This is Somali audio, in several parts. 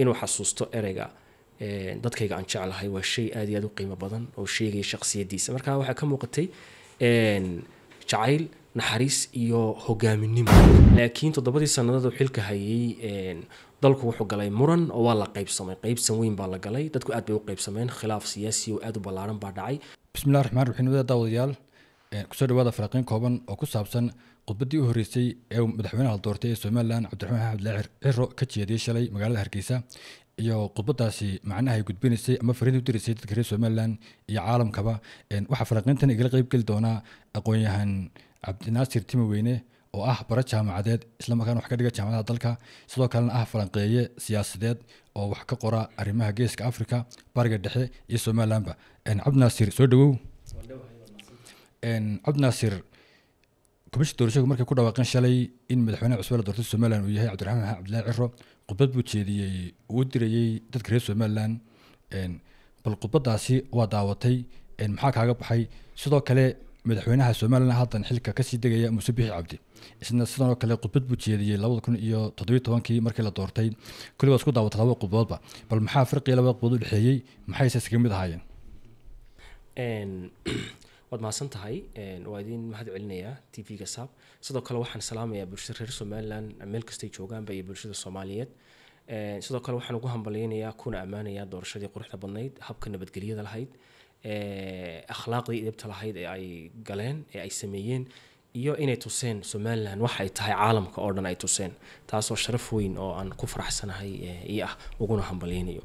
inuu xasuusto ereyga dadkayga aan jeclahay waa shay aad iyo aad u qiimo badan oo sheegaya shaqsiyadiisa marka waxaa ka muuqatay jacayl naxariis iyo hogaaminimo laakiin toddobadii sannadood uu xilka hayay dalku wuxuu galay muran oo waa la qaybsamay qaybsan weyn baa la galay dadku aad bay u qaybsameen khilaaf siyaasi oo aada u ballaaran baa dhacay bismillahi raxmaan raxiim daawadayaal kusoo dhawaada faraqiin kooban oo ku saabsan khudbaddii u horreysay ee uu madaxweynaha la doortay ee somalilan cabdiraxmaan axmed laacir ciro ka jeediyey shalay magaalada hargeysa iyo khudbadaasi macnaha ay gudbinaysay ama fariinta u diraysay dadka reer somalilan iyo caalamkaba waxaa faraqiintan igala qayb geli doonaa aqoon-yahan cabdinaasir timaweyne oo ah bara jaamacadeed islamarkaana wax ka dhiga jaamacadaha dalka sidoo kalena ah falanqeeye siyaasadeed oo wax ka qora arrimaha geeska africa bariga dhexe iyo somalilanba cabdinaasir soo dhawow cabdinaasir komisha doorashadu markay ku dhawaaqeen shalay in madaxweyneha cusbe la doortay somalilan uu yahay cabdiraxmaan ha cabdillahi ciro khudbad buu jeediyey uu dirayey dadka reer somalilan bal khudbadaasi waa daawatay maxaa kaaga baxay sidoo kale madaxweynaha somalilan haddan xilka kasii degaya muuse bixi cabdi isna sidanoo kale khudbad buu jeediyey labada kun iyo toddobiy tobankii markii la doortay kulli isku daawatay labada khudboodba bal maxaa farqiga labada khudbood u dhexeeyey maxayse iskaga mid ahaayeen waad mahadsan tahay waa idin mahad celinayaa t v ga gasaab sidoo kale waxaan salaamayaa bulshada reer somaliland meel kastay joogaanba iyo bulshada soomaaliyeed sidoo kale waxaan ugu hambalyeynayaa kuna ammaanayaa doorashadii quruxda badnayd habka nabadgelyada lahayd akhlaaqdii idibta lahayd ee ay galeen ee ay sameeyeen iyo inay tuseen somalilan waxa ay tahay caalamka oo dhan ay tuseen taasoo sharaf weyn oo aan ku faraxsanahay iyo ah uguna hambalyeynayo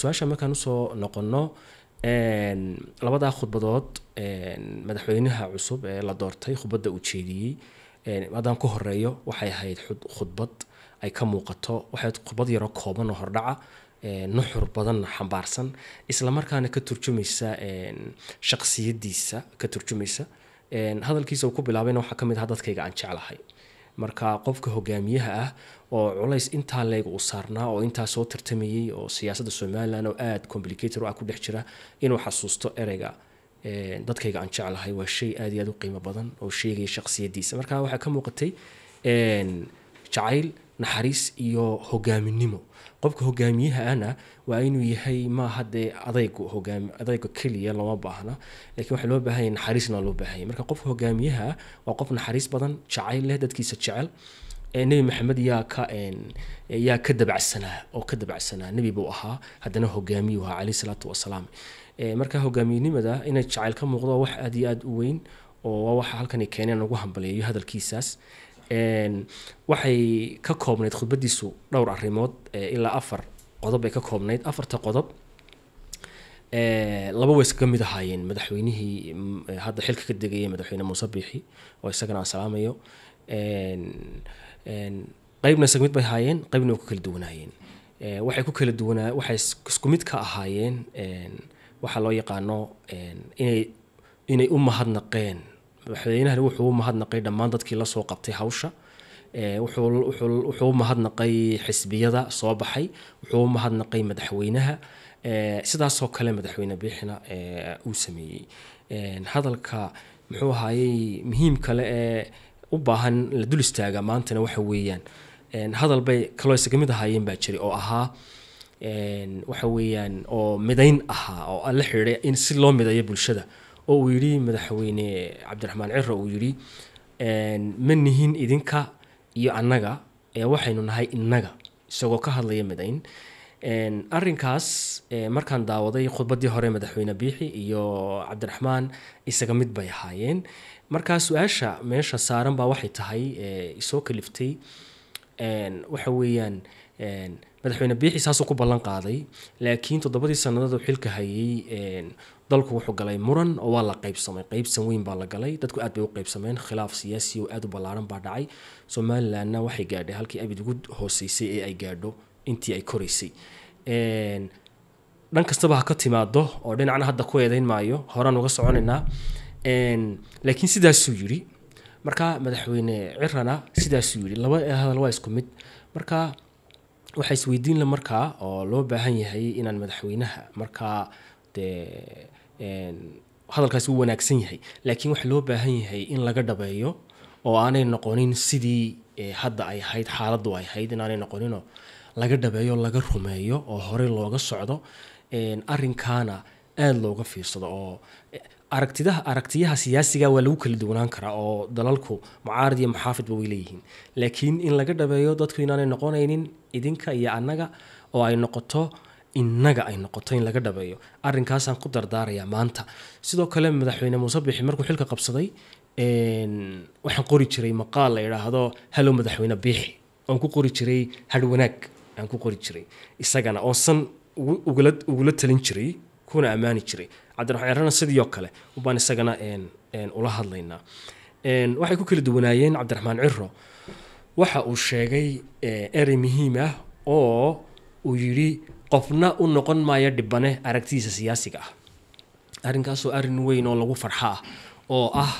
su-aasha markaan usoo noqonno labadaa khudbadood madaxweynaha cusub ee la doortay khudbadda uu jeediyey haddaan ku horeeyo waxay ahayd khudbad ay ka muuqato waxay khudbad yaroo kooban oo hordhaca nuxur badanna xambaarsan islamarkaana ka turjumaysa shaqsiyadiisa ka turjumaysa hadalkiisa uu ku bilaabayna waxaa ka mid ah dadkayga aan jeclahay marka qofka hogaamiyaha ah oo culays intaa leeg uu saarnaa oo intaa soo tartamayay oo siyaasadda somalilan oo aada complicated u ah ku dhex jira inuu xasuusto ereyga dadkayga aan jeclahay waa shay aad iyo aad u qiimo badan oo sheegaya shaqsiyadiisa marka waxaa ka muuqatay jacayl naxariis iyo hogaaminimo qofka hogaamiyaha ana waa inuu yahay maaha dee adaygu hogaami adayga keliya lama baahna laakiin waxaa loo baahan yahay naxariisna loo baahan yahay marka qofka hogaamiyaha waa qof naxariis badan jacayl leh dadkiisa jecel nebi maxamed yaa ka yaa ka dabacsanaa oo ka dabacsanaa nebi buu ahaa haddana hogaamiyuu ahaa calayhi salaatu wasalaam marka hogaaminimada inay jacayl ka muuqdo waa wax aad iyo aad u weyn oo waa waxa halkan keeneen ugu hambaleeyo hadalkiisaas waxay ka koobnayd khudbadiisu dhowr arimood eh, ilaa afar qodob bay ka koobnayd afarta qodob eh, laba way iskaga mid ahaayeen madaxweynihii eh, hadda xilka ka degayay madaxweyne muuse biixi oo isagana aan salaamayo qeybna isga mid bay ahaayeen qeybna way ku kala duwanaayeen waxay ku kala duwanaa waxay isku mid ka ahaayeen waxaa loo yaqaano inay inay u mahadnaqeen madaxweynahan wuxuu u mahadnaqay dhammaan dadkii lasoo qabtay hawsha wuxuu umahadnaqay xisbiyada soo baxay wuxuu u madaxweynaha sidaasoo kale madaxweyne biixina uu sameeyey hadalka muxuu ahaayey muhiim kale ee u baahan la dul istaaga maantana waxa weeyaan hadal bay kaloo isaga mid ahaayeen baa jiray oo ahaa waxa weeyaan oo midayn ahaa oo la xidhay in si loo midayo bulshada oo uu yidhi madaxweyne cabdiraxmaan ciro uu yidhi ma nihin idinka iyo annaga ee waxaynu nahay innaga isagoo ka hadlaya midayn arinkaas markaan daawaday khudbaddii hore madaxweyne biixi iyo cabdiraxmaan isaga mid bay ahaayeen markaa su-aasha meesha saaran baa waxay tahay isoo kaliftay waxa weeyaan madaxweyne biixi saasuu ku ballan qaaday laakiin toddobadii sannadood xilka hayay dalku wuxuu galay muran oo waa la qaybsamay qaybsan weyn baa la galay dadku aad bay u qaybsameen khilaaf siyaasi oo aad u ballaaran baa dhacay somalilandna waxay gaadhay halkii abid ugu hooseysay ee ay gaadho intii ay koraysay dhan kastaba ha ka timaado oo dhinacna hadda ku eedayn maayo horaan uga soconaynaa laakiin sidaasuu yidhi marka madaxweyne cirana sidaasuu yidhi laba hadal eh, waa isku mid marka waxaa isweydiinla markaa oo loo baahan yahay inaan madaxweynaha markaa dee hadalkaasi u wanaagsan yahay laakiin waxa loo baahan yahay in laga dhabeeyo oo aanay noqonin sidii eh, hadda ay ahayd xaaladdu ay ahayd inaanay noqoninoo laga dhabeeyo laga rumeeyo oo horey looga socdo arrinkaana aada looga fiirsado oo aragtidaha aragtiyaha siyaasiga waa lagu kala duwanaan karaa oo dalalku mucaarad iyo muxaafidba way leeyihiin laakiin in laga dhabeeyo dadku inaanay noqonaynin idinka iyo annaga oo ay noqoto innaga ay noqoto in laga dhabeeyo arrinkaasaan ku dardaarayaa maanta sidoo kale madaxweyne muuse bixi markuu xilka qabsaday waxaan qori jiray maqaal la idhaahdo halo madaxweyne biixi oon ku qori jiray hadh wanaag aan ku qori jiray isagana oon ugula talin jiray kuna ammaani jiray cabdiraxmaan erana sidiioo kale baan isagana ula hadlaynaa waxay ku kala duwanaayeen cabdiraxmaan ciro waxa uu sheegay erey muhiim ah oo uu yidhi qofna u noqon maayo dhibane aragtidiisa siyaasiga ah arrinkaasoo arrin weyn oo lagu farxa ah oo ah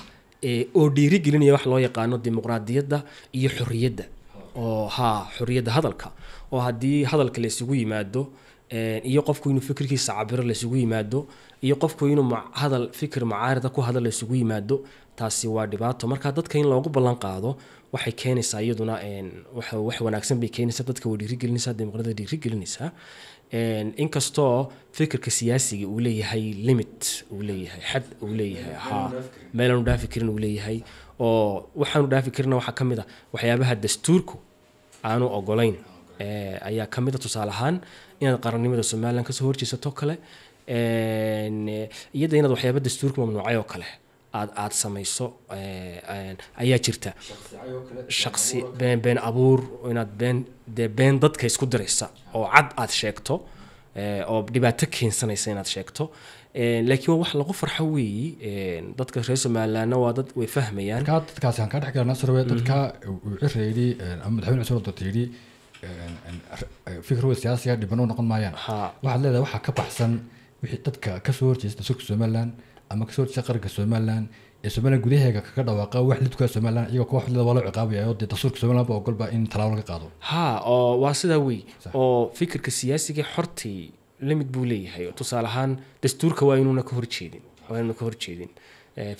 oo dhiirigelinaya wax loo yaqaano dimuqraadiyadda iyo xorriyadda oo haa xorriyadda hadalka oo haddii hadalka laysugu yimaado iyo qofku inuu fikirkiisa cabiro laysugu yimaado iyo qofku inuu hadal fikir macaarida ku hadal laysugu yimaado taasi waa dhibaato marka dadka in loogu ballan qaado waxay keenaysaa iyaduna wax wanaagsan bay keenaysaa dadka way dhiirigelinaysaa dimuqrada dhiirigelinaysaa inkastoo fikirka siyaasiga uu leeyahay limit uu leeyahay xad uu leeyahay haa meelaanu dhaafi karin uu leeyahay oo waxaanu dhaafi karina waxaa ka mid a ah waxyaabaha dastuurku aanu ogolayn Eh, ayaa kamid a ah tusaale ahaan inaad qaranimada somalilan kasoo horjeesato kale eh, iyada inaad waxyaaba dastuurka mamnuucay oo kale aad aad samayso eh, ayaa jirta shaqsi been been abuur inaad been dee been dadka isku diraysa oo cad aad sheegto oo dhibaato keensanaysa inaad sheegto laakiin waa wax lagu farxo weeyi dadka reer somalilanna waa dad way fahmayaan dadkaasi aan kaa dhex gala nasarwe mm-hmm. dadka uu cireydhi madaxweyne cusur dootiidhi fikrooda siyaasiga dhibano noqon maayaan waxaad leedahay waxaa ka baxsan wixii dadka kasoo horjeesta dastuurka somalilan ama kasoo horjeesta qaranka somalilan ee somalilan gudaheega kaga dhawaaqa wax lidka somalilan iyago koox leda waa loo ciqaabaya dee dastuurka somalilan ba ogolba in tallaabo laga qaado ha oo waa sidaa wey oo fikirka siyaasiga xortii lamid buu leeyahay tusaale ahaan dastuurka waa inuuna ka horjeedin waa inuuna ka horjeedin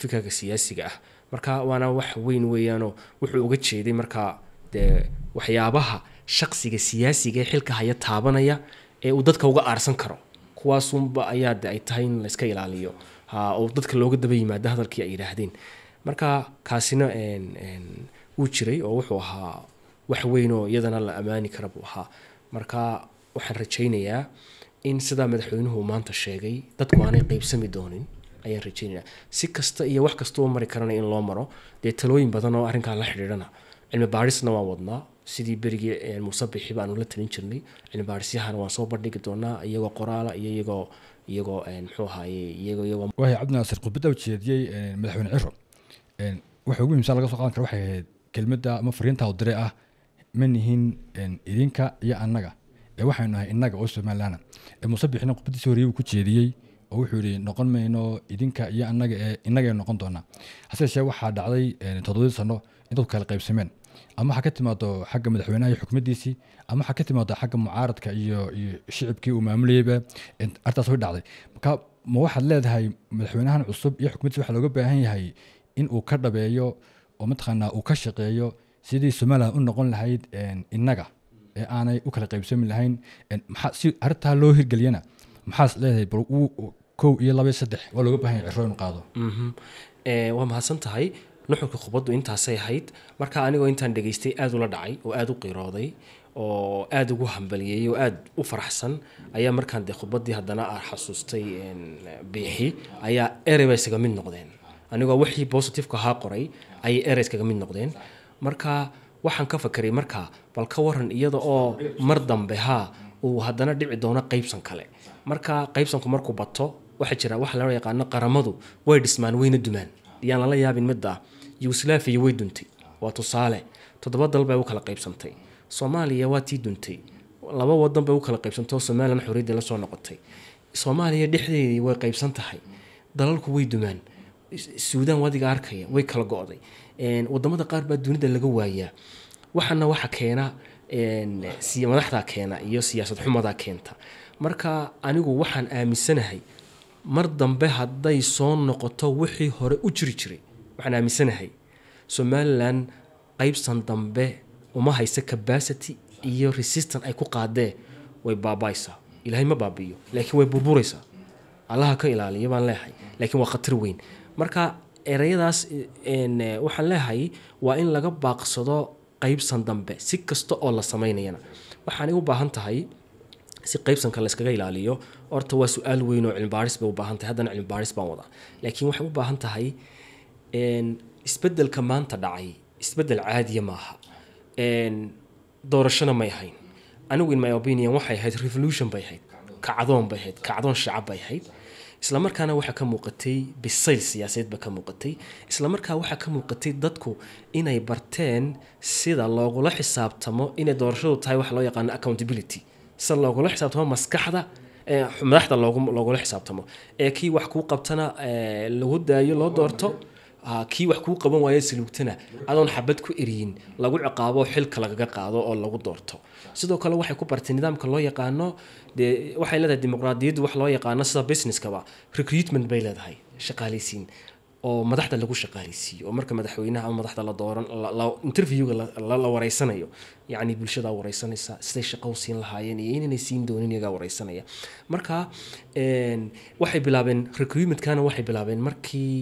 fikirka siyaasiga ah marka waana wax weyn weeyaanoo wuxuu uga jeeday markaa dee waxyaabaha shaqsiga siyaasiga ee xilka haya taabanaya ee uu dadka uga aarsan karo kuwaasunba ayaa de ay tahay in layska ilaaliyo oo dadka looga daba yimaado hadalkii ay yidhaahdeen marka kaasina wuu jiray oo wuxuu ahaa wax weyn iyadana la ammaani kara buu ahaa marka waxaan rajaynayaa in sidaa madaxweynuhu maanta sheegay dadku aanay qeybsami doonin ayaan rajeynaya si kasta iyo wax kastao mari karana in loo maro dee talooyin badan oo arrinkaa la xidhiidhana cilmi baarisna waan wadnaa sidii berigii musabixi baanu la talin jirnay cilmibaarisyahan waan soo bandhigi doonaa iyagoo qoraala iyo iyagoo iyagoo mxuu ahaaye iyagooiyagoowaaya cabdinaasir khudbadda u madaxweyne ciro waxa ugu muhimsan laga soo qadan kara waxay ahayd kelmadda ama fariinta hawdire ah ma nihin idinka iyo annaga ee waxaynu nahay innaga oo somalilaana musabixina khudbaddiisi horeye uu ku jeediyey oo wuxuu yihi noqon mayno idinka iyo annaga ee innaga aynu noqon doonaa hase yeeshee waxaa dhacday todobadii sano in dadku kala qaybsameen ama ha ka timaado xagga madaxweynaha iyo xukmadiisii ama ha ka timaado xagga mucaaradka iyo iyo shicibkii uu maamulayeyba arrintaas way dhacday marka ma waxaad leedahay madaxweynahan cusub iyo xukmadiisa waxaa looga baahan yahay in uu ka dhabeeyo oo mataqaanaa uu ka shaqeeyo sidii somalilan u noqon lahayd innaga ee aanay u kala qaybsami lahayn si arrintaa loo hirgeliyana maxaas leedahay bal kow iyo laba iyo saddex waa looga baahan yahay cirooyin qaado mm-hmm. eh, waa mahadsan tahay nuxurka khubaddu intaasay ahayd marka anigoo intaan dhegaystay aada ula dhacay oo aada u qirooday oo aada ugu hambaliyey oo aada u faraxsan ayaa markaan dee khubadii haddana aa xasuustay biixi ayaa ereyba isaga mid noqdeen anigoo wixii bositiveka ahaa qoray ayay erey iskaga mid noqdeen marka waxaan ka fakeray markaa bal ka waran iyada oo mar dambe haa uu haddana dhici doono qaybsan kale marka qaybsanku markuu bato waxaa jira waxa loo yaqaano qaramadu way dhismaan wayna dumaan iyaan lala yaabin midda yugoslaafiya way duntay waa tusaale todoba dal bay u kala qaybsantay soomaaliya waa tii duntay laba wadan bay u kala qaybsantay oo somalilan xoriyadda lasoo noqotay soomaaliya dhexdeedii way qaybsan tahay dalalku way dumaan suudaan wadiga arkaya way kala go-day wadamada qaar baa dunida laga waayaa waxaana waxa keena madaxdaa keena iyo siyaasad xumadaa keenta marka anigu waxaan aaminsanahay mar dambe hadday soo noqoto wixii hore u jiri jiray waxaan aaminsanahay somalilan qaybsan dambe uma haysa capacity iyo resistan ay ku qaadee way baabaaysaa ilaahay ma baabiyo laakiin way burburaysaa allaha ka ilaaliya baan leehay laakiin waa khatar weyn marka ereyadaas waxaan leehay waa in laga baaqsado qaybsan dambe si kasta oo la samaynayana waxaanay u baahan tahay si qaybsanka layskaga ilaaliyo horta waa su-aal weyn oo cilmibaarisbay u baahan tahay haddana cilmibaaris baan wadaa laakiin waxay u baahan tahay isbedelka maanta dhacay isbedel caadiya maaha doorashona may ahayn anigu in my opinion waxay ahayd revolution bay ahayd kacdoon bay ahayd kacdoon shacab bay ahayd isla waxaa ka muuqatay bisayl siyaasadeed ka muuqatay isla waxaa ka muuqatay dadku inay barteen sida loogula xisaabtamo inay doorashadu tahay waxa loo yaqaano accountability sida loogula xisaabtamo maskaxda madaxda loogula xisaabtamo ee kii wax kuu qabtana lagu daayo loo doorto Ah, kii wax kuu qaban waaya saluugtana adoon xabad ku eriyin lagu ciqaabo xilka lagaga qaado oo lagu doorto sidoo kale waxay ku bartay nidaamka loo yaqaano dee waxay leedahay dimuqraadiyaddu wax loo yaqaano sida businesskaba recruitment bay leedahay shaqaalaysiin oo madaxda lagu shaqaaleysiiyo oo marka madaxweynaha ama madaxda la dooran interviewga la wareysanayo yacni bulshada wareysanaysa siday shaqo u siin lahaayeen iyo inanay siin doonin iyagaa wareysanaya marka waxay bilaabeen recruitmentkana waxay bilaabeen markii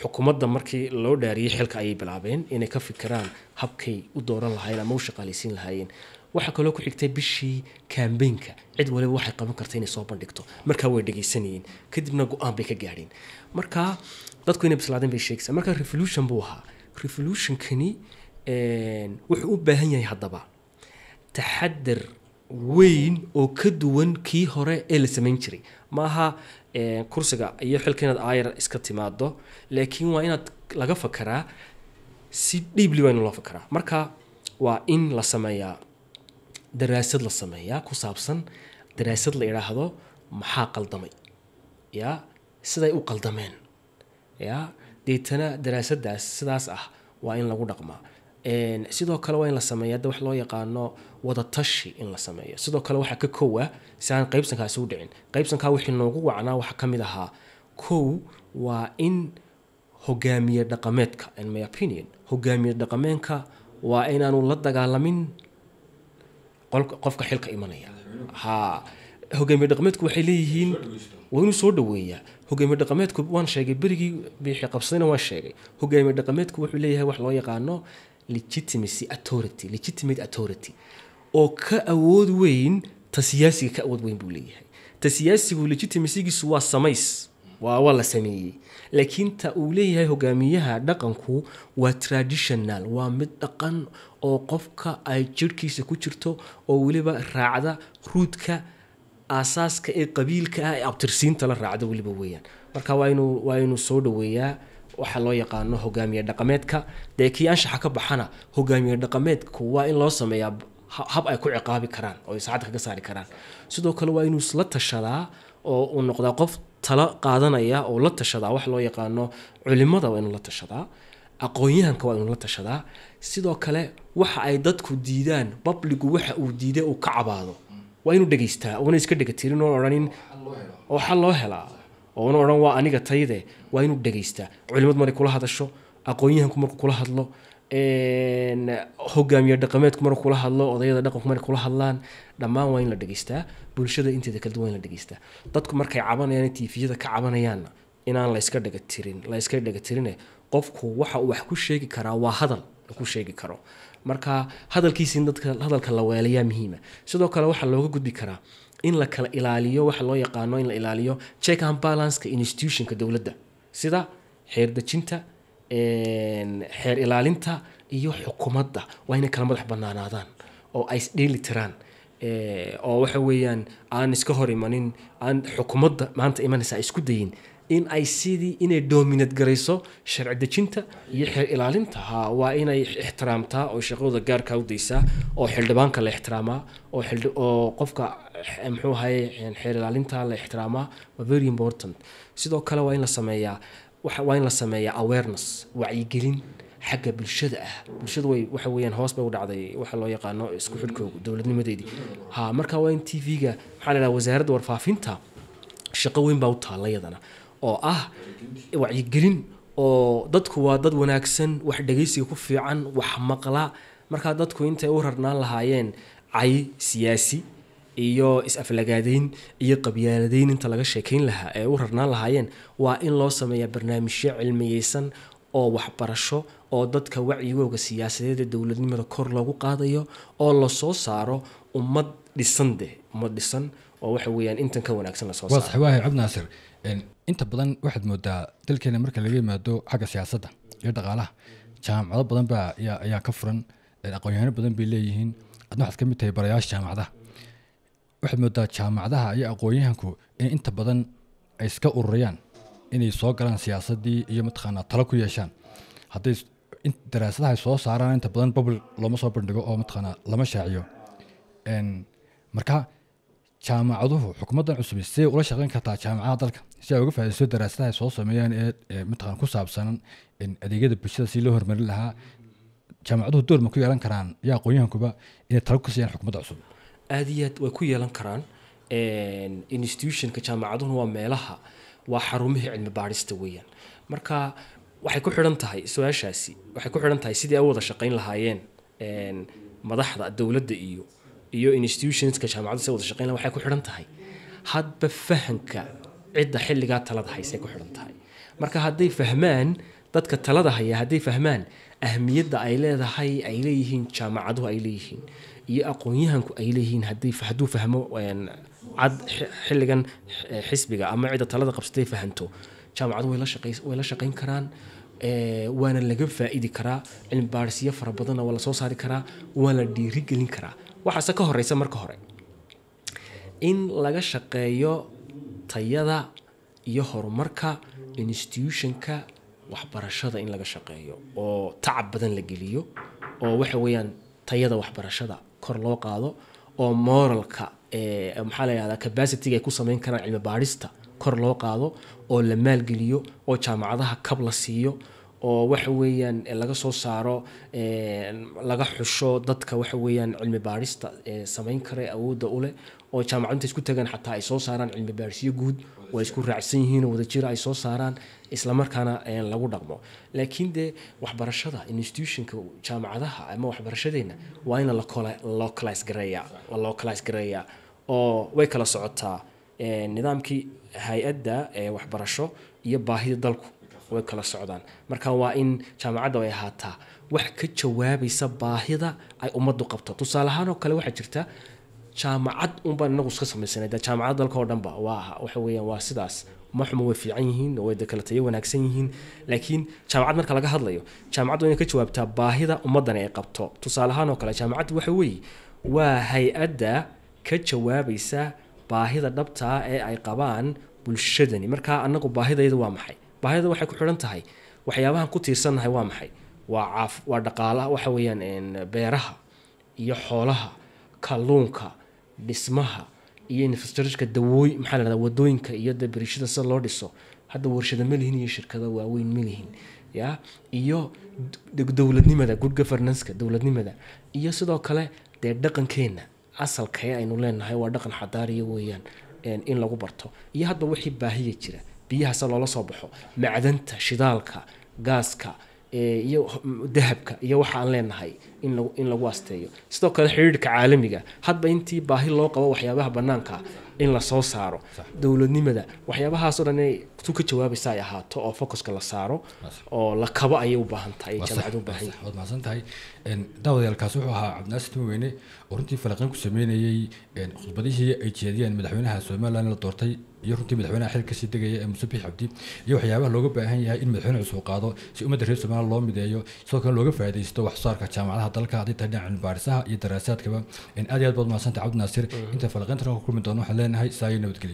xukuumadda markii loo dhaariyey xilka ayay bilaabeen inay ka fikiraan habkay u dooran lahaayeen ama u shaqaalaysiin lahaayeen waxaa kaloo ku xigtay bishii kambeynka cid waliba waxay qaban karta inay soo bandhigto markaa way dhegaysanayeen kadibna go-aan bay ka gaadheen markaa dadku inay bislaadeen bay sheegaysa markaa revolution buu ahaa revolutionkani wuxuu u baahan yahay haddaba taxadar weyn oo ka duwan kii hore ee la samayn jiray maaha kursiga iyo xilka inaad aayar iska timaado laakiin waa inaad laga fakaraa si dhiibli waynu loofa karaa marka waa in la sameeyaa daraasad la sameeyaa ku saabsan daraasad la idhaahdo maxaa qaldamay ya siday u qaldameen ya deetana daraasadaas sidaas ah waa in lagu dhaqmaa sidoo kale waa in la sameeya da wax loo yaqaano wadatashi in la sameeyo sidoo kale waxaa ka kowa si aan qaybsankaasi u dhicin qaybsankaa wixii noogu wacnaa waxaa ka mid ahaa kow waa in hogaamiye dhaqameedka my opinion hogaamiye dhaqameenka waa inaanu la dagaalamin qofka xilka imanaya ha hogaamiye dhaqameedku waxay leeyihiin waa inuu soo dhaweeya hogaamiye dhaqameedku waan sheegay berigii biixii qabsadayna waan sheegay hogaamiye dhaqameedku wuxuu leeyahay wax loo yaqaano legitimacy authority legitimate authority oo ka awood weyn ta siyaasiga ka awood weyn buu leeyahay ta siyaasigu legitimacygiisu waa samays waawaa la sameeyey laakiin ta uu leeyahay hogaamiyaha dhaqanku waa traditional waa mid dhaqan oo qofka ay jirhkiisa ku jirto oo weliba raacda ruudka aasaaska ee qabiilka ah ee abtirsiinta la raacda weliba weyaan marka waa inuu soo dhaweeyaa waxaa loo yaqaano hogaamiye dhaqameedka dee kii anshaxa ka baxana hogaamiye dhaqameedku waa in loo sameeyaa hab ay ku ciqaabi karaan oo isacad kaga saari karaan sidoo kale waa inuu isla tashadaa oo uu noqdaa qof talo qaadanaya oo la tashadaa wax loo yaqaano culimada waa inuu la tashadaa aqoon-yahanka waa inu la tashadaa sidoo kale waxa ay dadku diidaan babligu waxa uu diiday uu ka cabaado waa inuu dhegeystaa una iska dhegatirin oon odhanin waxaa loo helaa oona odhan waa aniga tayde eh. waa inuu dhegaystaa culimad markay kula hadasho aqoon-yahanku markuu kula hadlo hogaamiye dhaqameedku markuu kula hadlo odayada dhaqanku markay kula hadlaan dhammaan waa in la dhegeystaa bulshada inteeda kala duwan in la dhegeystaa dadku markay cabanayaan tiifiyada ka cabanayaanna inaan la iska dhegatirin la iska dhagatirine qofku waxa uu wax ku sheegi karaa waa hadal laku sheegi karo marka hadalkiisi in dadka hadalka la weelayaa muhiima sidoo kale waxaa looga gudbi karaa in la kala ilaaliyo waxa loo yaqaano in la ilaaliyo check and balance-ka institutionka dowladda sida xeerdejinta xeer ilaalinta iyo xukuumadda waa inay kala madax banaanaadaan oo ay isdheeli tiraan eh, oo waxa weeyaan aan iska hor imanin aan xukuumadda maanta imanaysa isku dayin in ay sidii inay doominad garayso sharci dejinta iyo xeer ilaalinta ha waa inay ixtiraamtaa oo shaqadooda gaarkaa udaysaa oo xildhibaanka la ixtiraamaa oo oo qofka eh, muxuu ahaye xeer ilaalinta la ixtiraamaa very important sidoo kale waa in la sameeyaa waa in la sameeyaa awareness wacyigelin xagga bulshada ah bulshada way waxa weyaan hoos bay u dhacday waxa loo yaqaano isku xidhkoogu dowladnimadeedii ha marka waa in t v-ga maxaa la dhaha wasaaradda warfaafinta shaqo weyn baa u taalla yadana oo ah wacyigelin oo dadku waa dad wanaagsan wax dhegeysiga ku fiican wax maqla markaa dadku intay u rarnaan lahaayeen cay siyaasi iyo is-aflagaadayn iyo qabyaaladayn inta laga sheekayn lahaa ee u rarnaan lahaayeen waa in loo sameeya barnaamijyo cilmiyeysan oo waxbarasho oo dadka wacyigooga siyaasadeed ee dowladnimada kor loogu qaadayo oo lasoo saaro ummad dhisan deh ummad dhisan oo waxa weyaan intan ka wanaagsan lasoo saaro waahir cabdi naasir inta badan waxaad moodaa dalkeena marka laga yimaado xagga siyaasadda iyo dhaqaalaha jaamacado badan baa ayaa ka furan aqoonyahano badan bay leeyihiin adna waxaad ka mid tahay barayaasha jaamacadaha waxaad moodaa jaamacadaha iyo aqoon-yahanku in inta badan ay iska ururayaan inay soo galaan siyaasadii iyo mataqaanaa talo ku yeeshaan hadday daraasadaha ay soo saaraan inta badan babl looma soo bandhigo oo mataqaanaa lama shaaciyo marka jaamacaduhu xukuumaddan cusub siday ula shaqeyn kartaa jaamacadaha dalka si ay uga faaidayso daraasadaha ay soo sameeyaan ee mataqaan ku saabsan adeegyada bulshada si loo hormarin lahaa jaamacaduhu door ma ku yeelan karaan iyo aqoon-yahankuba inay talo ku siiyaan xukuumadda cusub aada iyo aad way ku yeelan karaan institutionka jaamacaduhuna waa meelaha waa xarumihii cilmi baadhista weeyaan marka waxay ku xidhan tahay su-aashaasi waxay ku xidhan tahay sidii ay wada shaqayn lahaayeen madaxda dowladda iyo iyo institutionska jaamacadda si wada shaqayn lahayn waxay ku xidhan tahay hadba fahanka cidda xilligaa talada haysay ku xidhan tahay marka hadday fahmaan dadka talada haya hadday fahmaan ahmiyadda ay leedahay ay leeyihiin jaamacaduhu ay leeyihiin iyo aqoonyahanku yahanku ay leeyihiin hadduu fahmo cad xiligan xisbiga ama cidda talada qabsatay fahanto jaamacadu way la shaqayn karaan waana laga faaidi karaa cilmi baarisiyo fara badanna waa lasoo saari karaa waa la dhiirigelin karaa waxaase ka horeysa marka hore in laga shaqeeyo tayada iyo horumarka institutionka waxbarashada in laga shaqeeyo oo tacab badan la geliyo oo waxa weeyaan tayada waxbarashada kor loo qaado oo moralka eh, maxaa la yihahda capacitiga ay ku sameyn karaan cilmi baadhista kor loo qaado oo la maalgeliyo oo jaamacadaha kab la siiyo oo waxa weeyaan eh, laga soo saaro eh, laga xusho dadka waxa weeyaan cilmi baadhista sameyn kara awoodda u leh oo jaamacadinta isku tagaan xataa ay soo saaraan cilmi baadhsiyo guud waa isku raacsan yihiinoo wadajir ay soo saaraan islamarkaana eh, lagu dhaqmo laakiin dee waxbarashada institutionka jaamacadaha ama waxbarashadeena waa in localize oo way kala socotaa eh, nidaamkii hay-adda ee eh, waxbarasho iyo baahida dalku way kala socdaan marka waa in jaamacadda ay ahaataa wax ka jawaabaysa baahida ay ummaddu qabto tusaale ahaan oo kale waxaa jirta jaamacad unbaan inagu iska samaysana de jaamacad dalka oo dhanba waa waxa weyaan waa sidaas ma way fiican yihiin way kala wanaagsan yihiin laakiin jaamacad marka laga hadlayo jaamacad waa inay ka jawaabtaa baahida ummaddan ay qabto tusaale ahaan oo kale jaamacaddu waxa weeye waa hay-adda ka jawaabaysa baahida dhabtaa ee ay qabaan bulshadani markaa anagu baahidayda waa maxay baahidada waxay ku xidhan tahay waxyaabahan ku tiirsannahay waa maxay waa caaf waa dhaqaala waxa weyaan beeraha iyo xoolaha kalluunka dhismaha iyo infrastructureka dawooy maxaa lahada wadooyinka iyo dabirishada berishada loo dhiso hadda warshada ma lihin iyo shirkada waaweyn ma lihin ya iyo dowladnimada good governanska dowladnimada iyo sidoo kale dee dhaqankeena asalkee aynu leenahay waa dhaqan xadaariya weeyaan in lagu barto iyo hadba wixii baahiya jira biyahaase loola soo baxo macdanta shidaalka gaaska iyo dahabka iyo waxaan leenahay in lagu asteeyo sidoo kale xidhiirka caalamiga hadba intii baahi loo qabo waxyaabaha banaanka in lasoo saaro dowladnimada waxyaabahaasoo dhan inay tu ka jawaabaysa ay ahaato oo focuska la saaro oo la kabo ayay u baahan jamacad ubaahanyawaad mahadsan tahay daawadayaalkaasi wuxuu ahaa cabdinaasin timaweyne oo runtii falanqeyn ku sameynayey khudbadihii ay jeediyeen madaxweynaha somaliland la doortay iyo runtii madaxweynaha xil sii degaya ee muuse biix cabdi iyo waxyaabaha looga baahan yahay in madaxweyne cusub qaado si ummadda reer somaliya loo mideeyo sidoo kalena looga faa'idaysto wax soo jaamacadaha dalka haddii tahay dhinaca cilmi iyo daraasaadkaba aad iyo aad baad mahadsantahay cabdi naasir mm-hmm. inta falaqeyntan ku kulmi doono waxaan leenahay saayo nabadgelyo